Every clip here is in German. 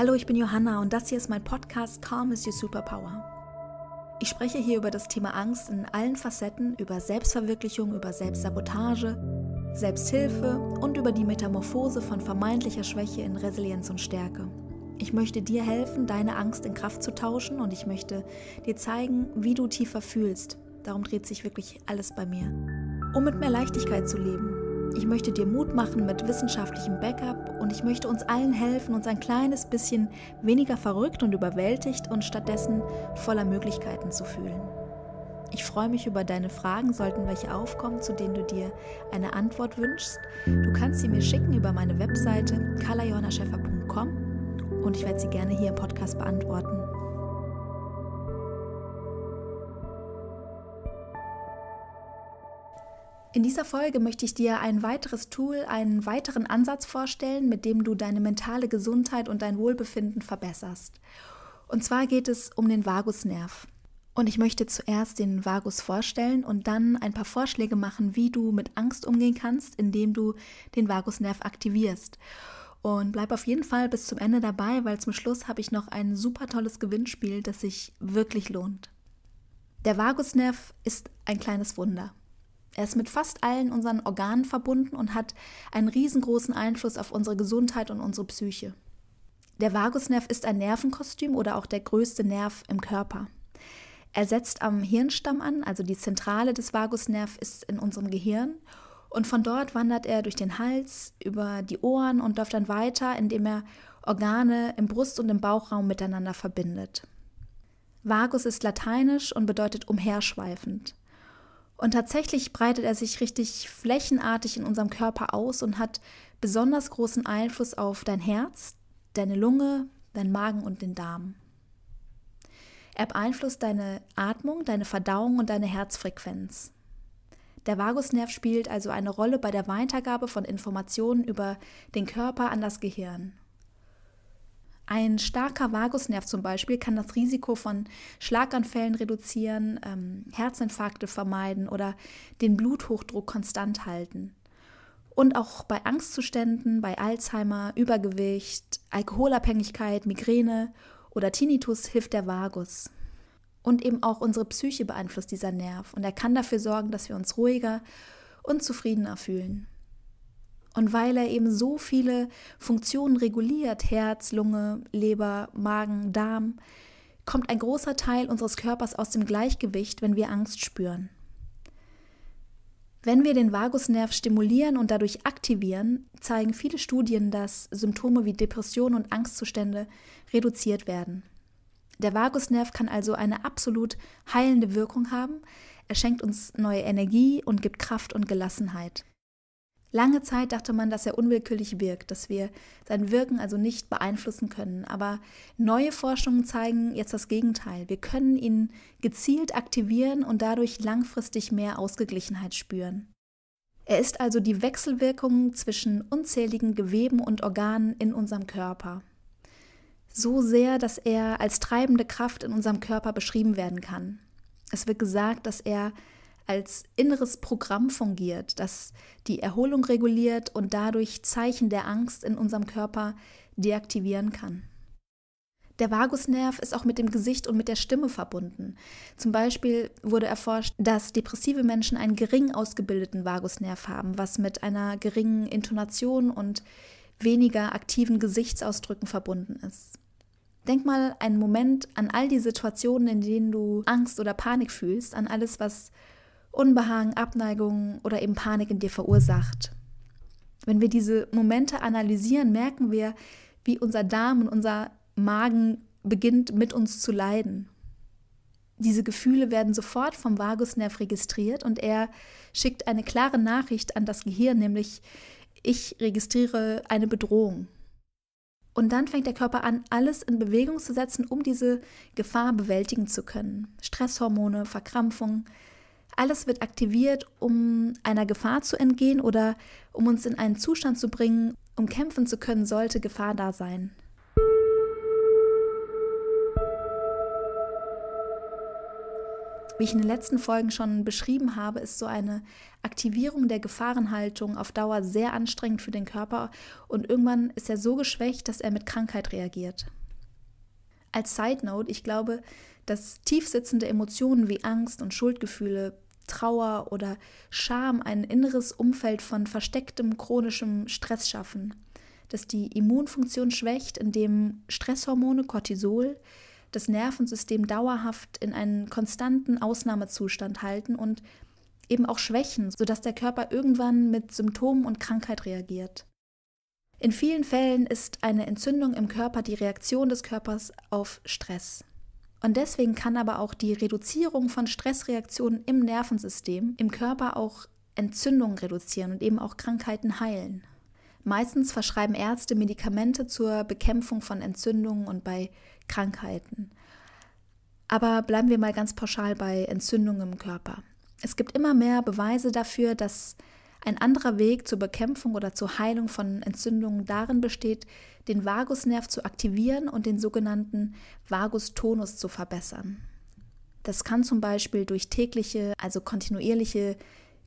Hallo, ich bin Johanna und das hier ist mein Podcast Calm is Your Superpower. Ich spreche hier über das Thema Angst in allen Facetten, über Selbstverwirklichung, über Selbstsabotage, Selbsthilfe und über die Metamorphose von vermeintlicher Schwäche in Resilienz und Stärke. Ich möchte dir helfen, deine Angst in Kraft zu tauschen und ich möchte dir zeigen, wie du tiefer fühlst. Darum dreht sich wirklich alles bei mir. Um mit mehr Leichtigkeit zu leben ich möchte dir Mut machen mit wissenschaftlichem Backup und ich möchte uns allen helfen, uns ein kleines bisschen weniger verrückt und überwältigt und stattdessen voller Möglichkeiten zu fühlen. Ich freue mich über deine Fragen, sollten welche aufkommen, zu denen du dir eine Antwort wünschst. Du kannst sie mir schicken über meine Webseite carlajohannascheffer.com und ich werde sie gerne hier im Podcast beantworten. In dieser Folge möchte ich dir ein weiteres Tool, einen weiteren Ansatz vorstellen, mit dem du deine mentale Gesundheit und dein Wohlbefinden verbesserst. Und zwar geht es um den Vagusnerv. Und ich möchte zuerst den Vagus vorstellen und dann ein paar Vorschläge machen, wie du mit Angst umgehen kannst, indem du den Vagusnerv aktivierst. Und bleib auf jeden Fall bis zum Ende dabei, weil zum Schluss habe ich noch ein super tolles Gewinnspiel, das sich wirklich lohnt. Der Vagusnerv ist ein kleines Wunder. Er ist mit fast allen unseren Organen verbunden und hat einen riesengroßen Einfluss auf unsere Gesundheit und unsere Psyche. Der Vagusnerv ist ein Nervenkostüm oder auch der größte Nerv im Körper. Er setzt am Hirnstamm an, also die Zentrale des Vagusnerv ist in unserem Gehirn. Und von dort wandert er durch den Hals, über die Ohren und läuft dann weiter, indem er Organe im Brust- und im Bauchraum miteinander verbindet. Vagus ist lateinisch und bedeutet umherschweifend. Und tatsächlich breitet er sich richtig flächenartig in unserem Körper aus und hat besonders großen Einfluss auf dein Herz, deine Lunge, deinen Magen und den Darm. Er beeinflusst deine Atmung, deine Verdauung und deine Herzfrequenz. Der Vagusnerv spielt also eine Rolle bei der Weitergabe von Informationen über den Körper an das Gehirn. Ein starker Vagusnerv zum Beispiel kann das Risiko von Schlaganfällen reduzieren, ähm, Herzinfarkte vermeiden oder den Bluthochdruck konstant halten. Und auch bei Angstzuständen, bei Alzheimer, Übergewicht, Alkoholabhängigkeit, Migräne oder Tinnitus hilft der Vagus. Und eben auch unsere Psyche beeinflusst dieser Nerv und er kann dafür sorgen, dass wir uns ruhiger und zufriedener fühlen. Und weil er eben so viele Funktionen reguliert, Herz, Lunge, Leber, Magen, Darm, kommt ein großer Teil unseres Körpers aus dem Gleichgewicht, wenn wir Angst spüren. Wenn wir den Vagusnerv stimulieren und dadurch aktivieren, zeigen viele Studien, dass Symptome wie Depressionen und Angstzustände reduziert werden. Der Vagusnerv kann also eine absolut heilende Wirkung haben. Er schenkt uns neue Energie und gibt Kraft und Gelassenheit. Lange Zeit dachte man, dass er unwillkürlich wirkt, dass wir sein Wirken also nicht beeinflussen können. Aber neue Forschungen zeigen jetzt das Gegenteil. Wir können ihn gezielt aktivieren und dadurch langfristig mehr Ausgeglichenheit spüren. Er ist also die Wechselwirkung zwischen unzähligen Geweben und Organen in unserem Körper. So sehr, dass er als treibende Kraft in unserem Körper beschrieben werden kann. Es wird gesagt, dass er als inneres Programm fungiert, das die Erholung reguliert und dadurch Zeichen der Angst in unserem Körper deaktivieren kann. Der Vagusnerv ist auch mit dem Gesicht und mit der Stimme verbunden. Zum Beispiel wurde erforscht, dass depressive Menschen einen gering ausgebildeten Vagusnerv haben, was mit einer geringen Intonation und weniger aktiven Gesichtsausdrücken verbunden ist. Denk mal einen Moment an all die Situationen, in denen du Angst oder Panik fühlst, an alles, was Unbehagen, Abneigung oder eben Panik in dir verursacht. Wenn wir diese Momente analysieren, merken wir, wie unser Darm und unser Magen beginnt mit uns zu leiden. Diese Gefühle werden sofort vom Vagusnerv registriert und er schickt eine klare Nachricht an das Gehirn, nämlich ich registriere eine Bedrohung. Und dann fängt der Körper an, alles in Bewegung zu setzen, um diese Gefahr bewältigen zu können. Stresshormone, Verkrampfung, alles wird aktiviert, um einer Gefahr zu entgehen oder um uns in einen Zustand zu bringen, um kämpfen zu können, sollte Gefahr da sein. Wie ich in den letzten Folgen schon beschrieben habe, ist so eine Aktivierung der Gefahrenhaltung auf Dauer sehr anstrengend für den Körper und irgendwann ist er so geschwächt, dass er mit Krankheit reagiert. Als Side Note, ich glaube, dass tiefsitzende Emotionen wie Angst und Schuldgefühle Trauer oder Scham ein inneres Umfeld von verstecktem chronischem Stress schaffen, das die Immunfunktion schwächt, indem Stresshormone Cortisol das Nervensystem dauerhaft in einen konstanten Ausnahmezustand halten und eben auch schwächen, sodass der Körper irgendwann mit Symptomen und Krankheit reagiert. In vielen Fällen ist eine Entzündung im Körper die Reaktion des Körpers auf Stress. Und deswegen kann aber auch die Reduzierung von Stressreaktionen im Nervensystem im Körper auch Entzündungen reduzieren und eben auch Krankheiten heilen. Meistens verschreiben Ärzte Medikamente zur Bekämpfung von Entzündungen und bei Krankheiten. Aber bleiben wir mal ganz pauschal bei Entzündungen im Körper. Es gibt immer mehr Beweise dafür, dass ein anderer Weg zur Bekämpfung oder zur Heilung von Entzündungen darin besteht, den Vagusnerv zu aktivieren und den sogenannten Vagustonus zu verbessern. Das kann zum Beispiel durch tägliche, also kontinuierliche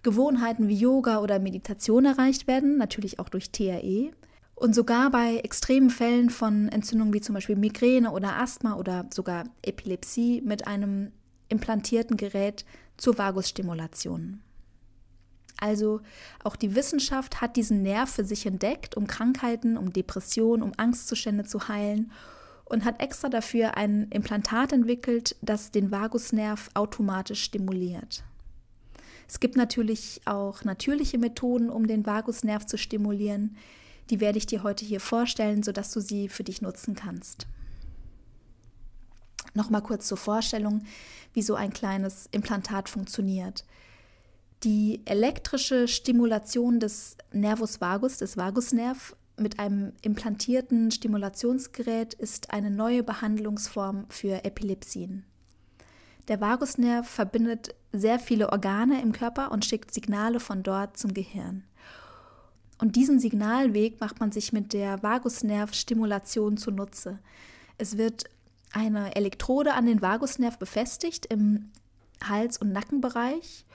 Gewohnheiten wie Yoga oder Meditation erreicht werden, natürlich auch durch TRE. Und sogar bei extremen Fällen von Entzündungen wie zum Beispiel Migräne oder Asthma oder sogar Epilepsie mit einem implantierten Gerät zur Vagusstimulation. Also auch die Wissenschaft hat diesen Nerv für sich entdeckt, um Krankheiten, um Depressionen, um Angstzustände zu heilen und hat extra dafür ein Implantat entwickelt, das den Vagusnerv automatisch stimuliert. Es gibt natürlich auch natürliche Methoden, um den Vagusnerv zu stimulieren. Die werde ich dir heute hier vorstellen, sodass du sie für dich nutzen kannst. Nochmal kurz zur Vorstellung, wie so ein kleines Implantat funktioniert die elektrische Stimulation des Nervus vagus, des Vagusnerv, mit einem implantierten Stimulationsgerät ist eine neue Behandlungsform für Epilepsien. Der Vagusnerv verbindet sehr viele Organe im Körper und schickt Signale von dort zum Gehirn. Und diesen Signalweg macht man sich mit der Vagusnervstimulation zunutze. Es wird eine Elektrode an den Vagusnerv befestigt im Hals- und Nackenbereich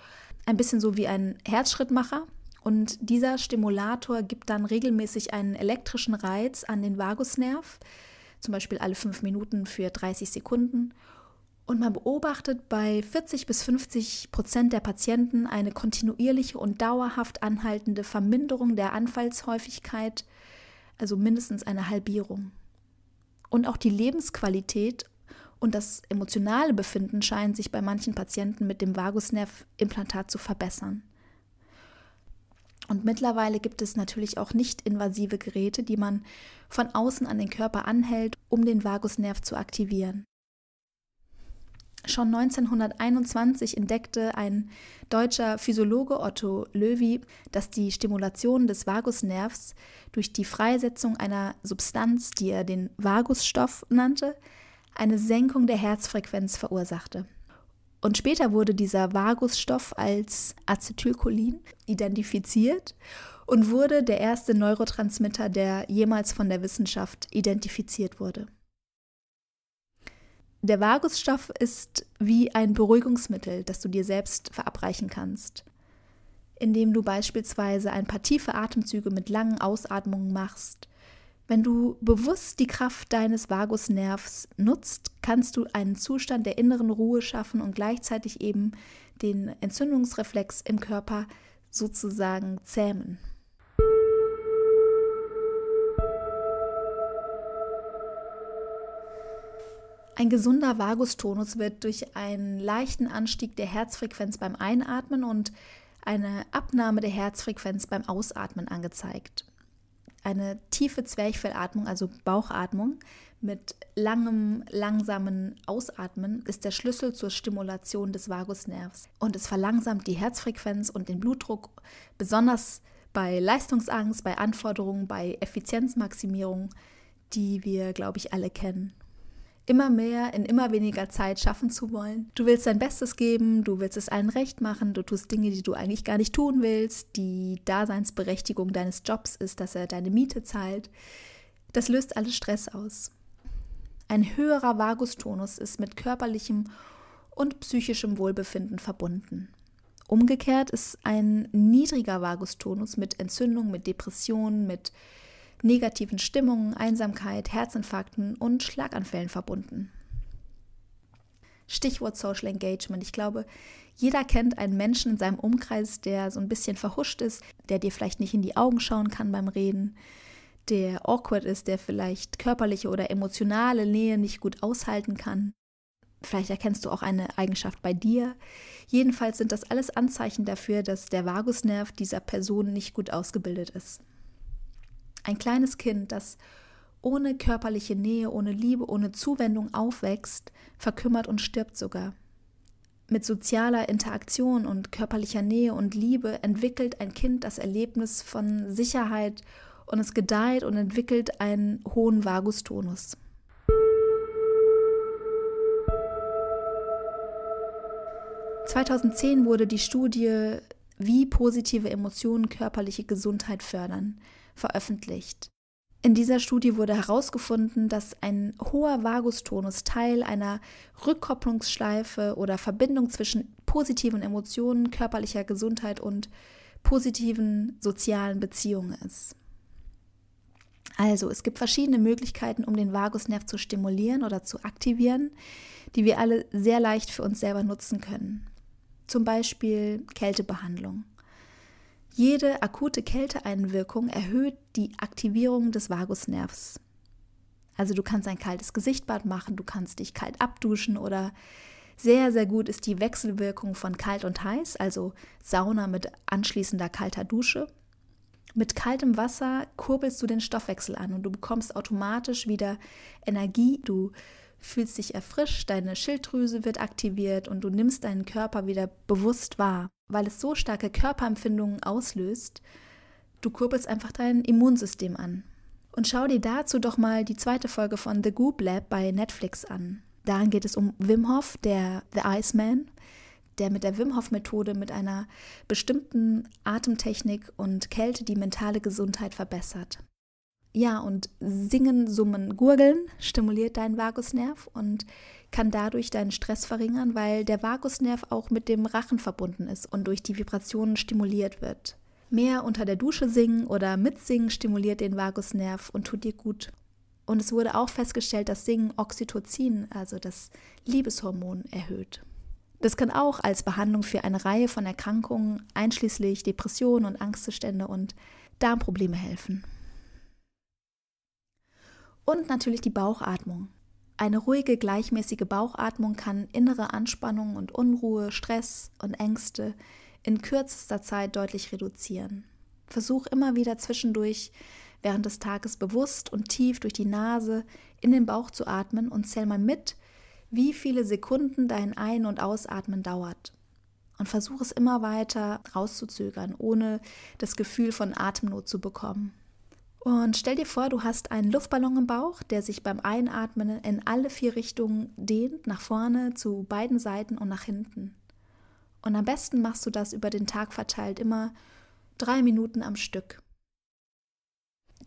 ein bisschen so wie ein Herzschrittmacher. Und dieser Stimulator gibt dann regelmäßig einen elektrischen Reiz an den Vagusnerv, zum Beispiel alle fünf Minuten für 30 Sekunden. Und man beobachtet bei 40 bis 50 Prozent der Patienten eine kontinuierliche und dauerhaft anhaltende Verminderung der Anfallshäufigkeit, also mindestens eine Halbierung. Und auch die Lebensqualität und das emotionale Befinden scheint sich bei manchen Patienten mit dem Vagusnervimplantat zu verbessern. Und mittlerweile gibt es natürlich auch nicht invasive Geräte, die man von außen an den Körper anhält, um den Vagusnerv zu aktivieren. Schon 1921 entdeckte ein deutscher Physiologe Otto Löwy, dass die Stimulation des Vagusnervs durch die Freisetzung einer Substanz, die er den Vagusstoff nannte, eine Senkung der Herzfrequenz verursachte. Und später wurde dieser Vagusstoff als Acetylcholin identifiziert und wurde der erste Neurotransmitter, der jemals von der Wissenschaft identifiziert wurde. Der Vagusstoff ist wie ein Beruhigungsmittel, das du dir selbst verabreichen kannst, indem du beispielsweise ein paar tiefe Atemzüge mit langen Ausatmungen machst wenn du bewusst die Kraft deines Vagusnervs nutzt, kannst du einen Zustand der inneren Ruhe schaffen und gleichzeitig eben den Entzündungsreflex im Körper sozusagen zähmen. Ein gesunder Vagustonus wird durch einen leichten Anstieg der Herzfrequenz beim Einatmen und eine Abnahme der Herzfrequenz beim Ausatmen angezeigt eine tiefe Zwerchfellatmung, also Bauchatmung, mit langem, langsamen Ausatmen ist der Schlüssel zur Stimulation des Vagusnervs. Und es verlangsamt die Herzfrequenz und den Blutdruck, besonders bei Leistungsangst, bei Anforderungen, bei Effizienzmaximierung, die wir, glaube ich, alle kennen immer mehr in immer weniger Zeit schaffen zu wollen. Du willst dein Bestes geben, du willst es allen recht machen, du tust Dinge, die du eigentlich gar nicht tun willst. Die Daseinsberechtigung deines Jobs ist, dass er deine Miete zahlt. Das löst alles Stress aus. Ein höherer Vagustonus ist mit körperlichem und psychischem Wohlbefinden verbunden. Umgekehrt ist ein niedriger Vagustonus mit Entzündung, mit Depressionen, mit negativen Stimmungen, Einsamkeit, Herzinfarkten und Schlaganfällen verbunden. Stichwort Social Engagement. Ich glaube, jeder kennt einen Menschen in seinem Umkreis, der so ein bisschen verhuscht ist, der dir vielleicht nicht in die Augen schauen kann beim Reden, der awkward ist, der vielleicht körperliche oder emotionale Nähe nicht gut aushalten kann. Vielleicht erkennst du auch eine Eigenschaft bei dir. Jedenfalls sind das alles Anzeichen dafür, dass der Vagusnerv dieser Person nicht gut ausgebildet ist. Ein kleines Kind, das ohne körperliche Nähe, ohne Liebe, ohne Zuwendung aufwächst, verkümmert und stirbt sogar. Mit sozialer Interaktion und körperlicher Nähe und Liebe entwickelt ein Kind das Erlebnis von Sicherheit und es gedeiht und entwickelt einen hohen Vagustonus. (2010) wurde die Studie Wie positive Emotionen körperliche Gesundheit fördern veröffentlicht. In dieser Studie wurde herausgefunden, dass ein hoher Vagustonus Teil einer Rückkopplungsschleife oder Verbindung zwischen positiven Emotionen, körperlicher Gesundheit und positiven sozialen Beziehungen ist. Also, es gibt verschiedene Möglichkeiten, um den Vagusnerv zu stimulieren oder zu aktivieren, die wir alle sehr leicht für uns selber nutzen können. Zum Beispiel Kältebehandlung. Jede akute Kälteeinwirkung erhöht die Aktivierung des Vagusnervs. Also du kannst ein kaltes Gesichtbad machen, du kannst dich kalt abduschen oder sehr, sehr gut ist die Wechselwirkung von kalt und heiß, also Sauna mit anschließender kalter Dusche. Mit kaltem Wasser kurbelst du den Stoffwechsel an und du bekommst automatisch wieder Energie, du fühlst dich erfrischt, deine Schilddrüse wird aktiviert und du nimmst deinen Körper wieder bewusst wahr weil es so starke Körperempfindungen auslöst, du kurbelst einfach dein Immunsystem an. Und schau dir dazu doch mal die zweite Folge von The Goop Lab bei Netflix an. Darin geht es um Wim Hof, der The Iceman, der mit der Wim Hof Methode mit einer bestimmten Atemtechnik und Kälte die mentale Gesundheit verbessert. Ja, und singen, summen, gurgeln stimuliert deinen Vagusnerv und kann dadurch deinen Stress verringern, weil der Vagusnerv auch mit dem Rachen verbunden ist und durch die Vibrationen stimuliert wird. Mehr unter der Dusche singen oder mitsingen stimuliert den Vagusnerv und tut dir gut. Und es wurde auch festgestellt, dass Singen Oxytocin, also das Liebeshormon, erhöht. Das kann auch als Behandlung für eine Reihe von Erkrankungen, einschließlich Depressionen und Angstzustände und Darmprobleme helfen. Und natürlich die Bauchatmung. Eine ruhige, gleichmäßige Bauchatmung kann innere Anspannung und Unruhe, Stress und Ängste in kürzester Zeit deutlich reduzieren. Versuch immer wieder zwischendurch während des Tages bewusst und tief durch die Nase in den Bauch zu atmen und zähl mal mit, wie viele Sekunden dein Ein- und Ausatmen dauert. Und versuch es immer weiter rauszuzögern, ohne das Gefühl von Atemnot zu bekommen. Und stell dir vor, du hast einen Luftballon im Bauch, der sich beim Einatmen in alle vier Richtungen dehnt, nach vorne, zu beiden Seiten und nach hinten. Und am besten machst du das über den Tag verteilt, immer drei Minuten am Stück.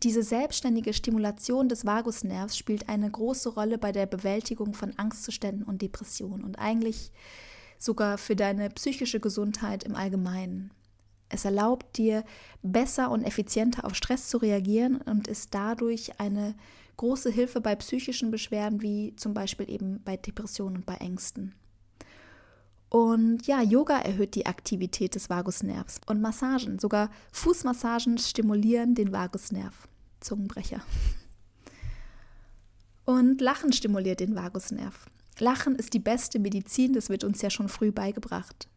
Diese selbstständige Stimulation des Vagusnervs spielt eine große Rolle bei der Bewältigung von Angstzuständen und Depressionen und eigentlich sogar für deine psychische Gesundheit im Allgemeinen. Es erlaubt dir, besser und effizienter auf Stress zu reagieren und ist dadurch eine große Hilfe bei psychischen Beschwerden, wie zum Beispiel eben bei Depressionen und bei Ängsten. Und ja, Yoga erhöht die Aktivität des Vagusnervs und Massagen, sogar Fußmassagen stimulieren den Vagusnerv. Zungenbrecher. Und Lachen stimuliert den Vagusnerv. Lachen ist die beste Medizin, das wird uns ja schon früh beigebracht.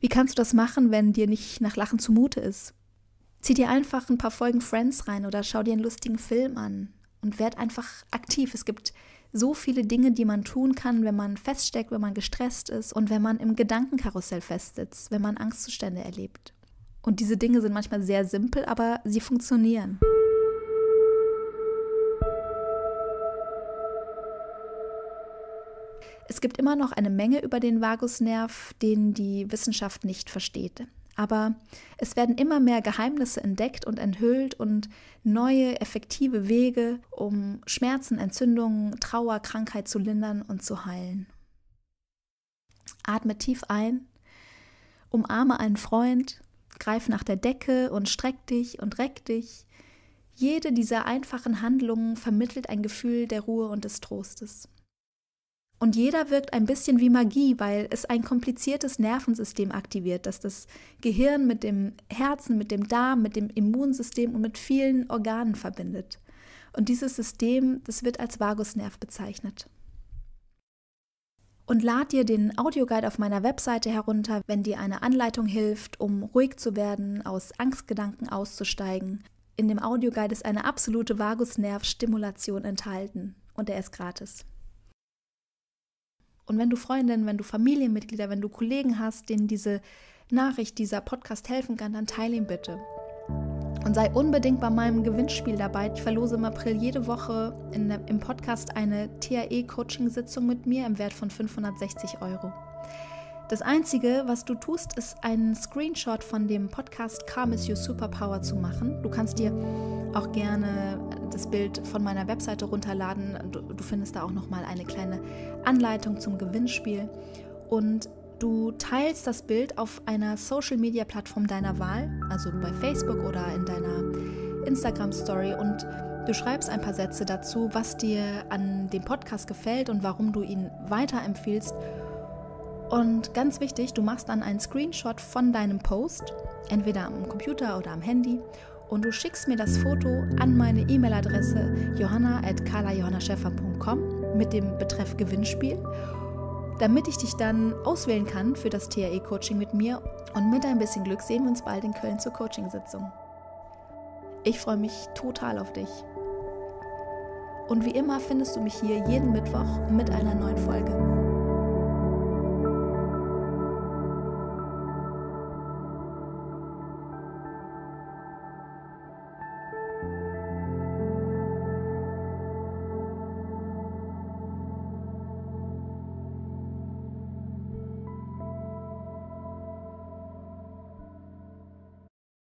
Wie kannst du das machen, wenn dir nicht nach Lachen zumute ist? Zieh dir einfach ein paar Folgen Friends rein oder schau dir einen lustigen Film an und werd einfach aktiv. Es gibt so viele Dinge, die man tun kann, wenn man feststeckt, wenn man gestresst ist und wenn man im Gedankenkarussell festsitzt, wenn man Angstzustände erlebt. Und diese Dinge sind manchmal sehr simpel, aber sie funktionieren. es gibt immer noch eine Menge über den Vagusnerv, den die Wissenschaft nicht versteht. Aber es werden immer mehr Geheimnisse entdeckt und enthüllt und neue, effektive Wege, um Schmerzen, Entzündungen, Trauer, Krankheit zu lindern und zu heilen. Atme tief ein, umarme einen Freund, greif nach der Decke und streck dich und reck dich. Jede dieser einfachen Handlungen vermittelt ein Gefühl der Ruhe und des Trostes. Und jeder wirkt ein bisschen wie Magie, weil es ein kompliziertes Nervensystem aktiviert, das das Gehirn mit dem Herzen, mit dem Darm, mit dem Immunsystem und mit vielen Organen verbindet. Und dieses System, das wird als Vagusnerv bezeichnet. Und lad dir den Audioguide auf meiner Webseite herunter, wenn dir eine Anleitung hilft, um ruhig zu werden, aus Angstgedanken auszusteigen. In dem Audioguide ist eine absolute Vagusnervstimulation enthalten und er ist gratis. Und wenn du Freundinnen, wenn du Familienmitglieder, wenn du Kollegen hast, denen diese Nachricht, dieser Podcast helfen kann, dann teile ihn bitte. Und sei unbedingt bei meinem Gewinnspiel dabei. Ich verlose im April jede Woche in, im Podcast eine TAE-Coaching-Sitzung mit mir im Wert von 560 Euro. Das Einzige, was du tust, ist einen Screenshot von dem Podcast Calm is Your Superpower zu machen. Du kannst dir auch gerne das Bild von meiner Webseite runterladen. Du, du findest da auch nochmal eine kleine Anleitung zum Gewinnspiel. Und du teilst das Bild auf einer Social-Media-Plattform deiner Wahl, also bei Facebook oder in deiner Instagram-Story und Du schreibst ein paar Sätze dazu, was dir an dem Podcast gefällt und warum du ihn weiterempfiehlst und ganz wichtig, du machst dann einen Screenshot von deinem Post, entweder am Computer oder am Handy, und du schickst mir das Foto an meine E-Mail-Adresse johanna.carla-johannascheffer.com mit dem Betreff Gewinnspiel, damit ich dich dann auswählen kann für das TAE-Coaching mit mir. Und mit ein bisschen Glück sehen wir uns bald in Köln zur Coachingsitzung. Ich freue mich total auf dich. Und wie immer findest du mich hier jeden Mittwoch mit einer neuen Folge.